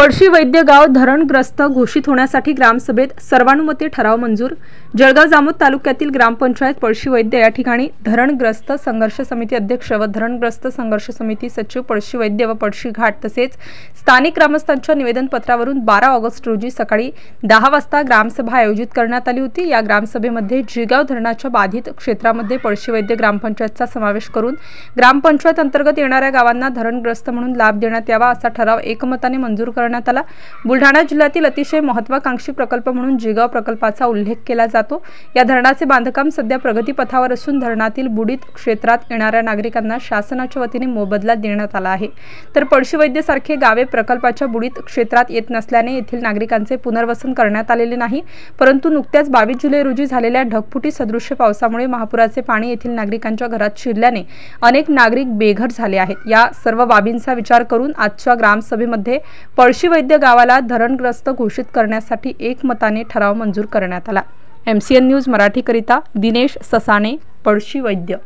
पळशी वैद्य गाव धरणग्रस्त घोषित होण्यासाठी ग्रामसभेत सर्वानुमते ठराव मंजूर जळगाव जामोद तालुक्यातील ग्रामपंचायत पळशी वैद्य या ठिकाणी धरणग्रस्त संघर्ष समिती अध्यक्ष व धरणग्रस्त संघर्ष समिती सचिव पळशी वैद्य व पळशी घाट तसेच स्थानिक ग्रामस्थांच्या निवेदनपत्रावरून बारा ऑगस्ट रोजी सकाळी दहा वाजता ग्रामसभा आयोजित करण्यात आली होती या ग्रामसभेमध्ये जिगाव धरणाच्या बाधित क्षेत्रामध्ये पळशी वैद्य ग्रामपंचायतचा समावेश करून ग्रामपंचायत अंतर्गत येणाऱ्या गावांना धरणग्रस्त म्हणून लाभ देण्यात यावा असा ठराव एकमताने मंजूर करण्यात करण्यात आला बुलढाणा जिल्ह्यातील अतिशय महत्वाकांक्षी प्रकल्प म्हणून जिगाव प्रकल्पाचा उल्लेख केला जातो या धरणाचे बांधकाम सध्या प्रगतीपथावर असून धरणातील बुडीत क्षेत्रात येणाऱ्या नागरिकांना शासनाच्या वतीने मोबदला देण्यात आला आहे तर पळशी वैद्यसारखे गावे प्रकल्पाच्या बुडीत क्षेत्रात येत नसल्याने येथील नागरिकांचे पुनर्वसन करण्यात आलेले नाही परंतु नुकत्याच बावीस जुलै रोजी झालेल्या ढगफुटी सदृश्य पावसामुळे महापुराचे पाणी येथील नागरिकांच्या घरात शिरल्याने अनेक नागरिक बेघर झाले आहेत या सर्व बाबींचा विचार करून आजच्या ग्रामसभेमध्ये पळशी पळशी वैद्य गावाला धरणग्रस्त घोषित करण्यासाठी एकमताने ठराव मंजूर करण्यात आला एम सी एन न्यूज मराठीकरिता दिनेश ससाणे पळशी वैद्य